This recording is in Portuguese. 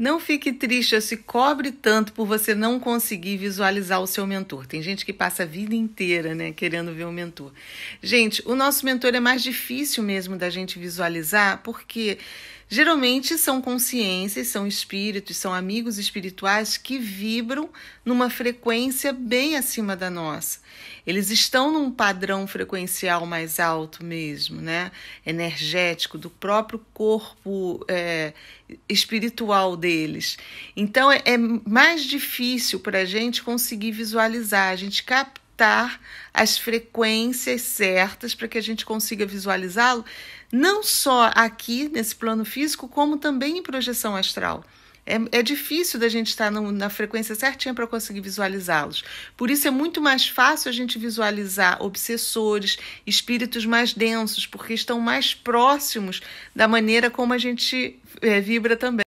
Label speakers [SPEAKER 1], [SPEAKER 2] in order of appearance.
[SPEAKER 1] Não fique triste ou se cobre tanto por você não conseguir visualizar o seu mentor. Tem gente que passa a vida inteira, né, querendo ver o um mentor. Gente, o nosso mentor é mais difícil mesmo da gente visualizar, porque Geralmente são consciências, são espíritos, são amigos espirituais que vibram numa frequência bem acima da nossa. Eles estão num padrão frequencial mais alto mesmo, né? Energético, do próprio corpo é, espiritual deles. Então é, é mais difícil para a gente conseguir visualizar, a gente capta captar as frequências certas para que a gente consiga visualizá-lo, não só aqui nesse plano físico, como também em projeção astral. É, é difícil da gente estar no, na frequência certinha para conseguir visualizá-los. Por isso é muito mais fácil a gente visualizar obsessores, espíritos mais densos, porque estão mais próximos da maneira como a gente é, vibra também.